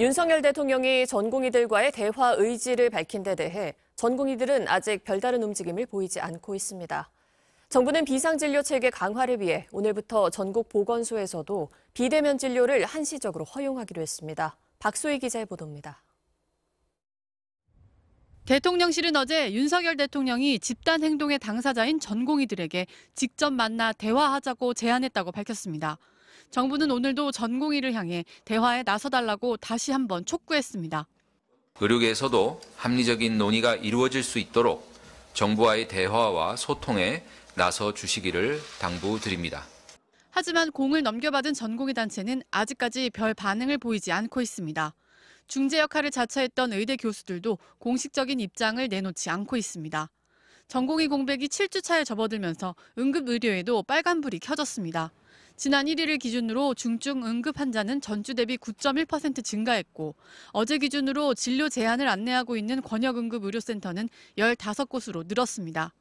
윤석열 대통령이 전공의들과의 대화 의지를 밝힌 데 대해 전공의들은 아직 별다른 움직임을 보이지 않고 있습니다. 정부는 비상진료 체계 강화를 위해 오늘부터 전국 보건소에서도 비대면 진료를 한시적으로 허용하기로 했습니다. 박소희 기자의 보도입니다. 대통령실은 어제 윤석열 대통령이 집단 행동의 당사자인 전공의들에게 직접 만나 대화하자고 제안했다고 밝혔습니다. 정부는 오늘도 전공의를 향해 대화에 나서달라고 다시 한번 촉구했습니다. 의료계에서도 합리적인 논의가 이루어질 수 있도록 정부와의 대화와 소통에 나서 주시기를 당부드립니다. 하지만 공을 넘겨받은 전공의 단체는 아직까지 별 반응을 보이지 않고 있습니다. 중재 역할을 자처했던 의대 교수들도 공식적인 입장을 내놓지 않고 있습니다. 전공의 공백이 7주 차에 접어들면서 응급의료에도 빨간불이 켜졌습니다. 지난 1일을 기준으로 중증 응급 환자는 전주 대비 9.1% 증가했고 어제 기준으로 진료 제한을 안내하고 있는 권역응급의료센터는 15곳으로 늘었습니다.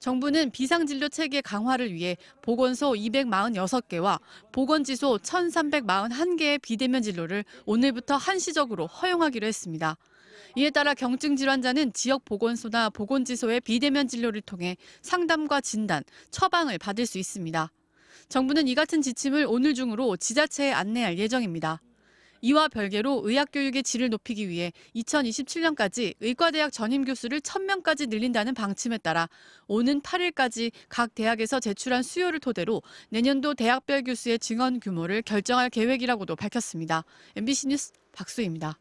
정부는 비상진료 체계 강화를 위해 보건소 246개와 보건지소 1,341개의 비대면 진료를 오늘부터 한시적으로 허용하기로 했습니다. 이에 따라 경증 질환자는 지역 보건소나 보건지소의 비대면 진료를 통해 상담과 진단, 처방을 받을 수 있습니다. 정부는 이 같은 지침을 오늘 중으로 지자체에 안내할 예정입니다. 이와 별개로 의학교육의 질을 높이기 위해 2027년까지 의과대학 전임 교수를 1000명까지 늘린다는 방침에 따라 오는 8일까지 각 대학에서 제출한 수요를 토대로 내년도 대학별 교수의 증언 규모를 결정할 계획이라고도 밝혔습니다. MBC 뉴스 박수입니다.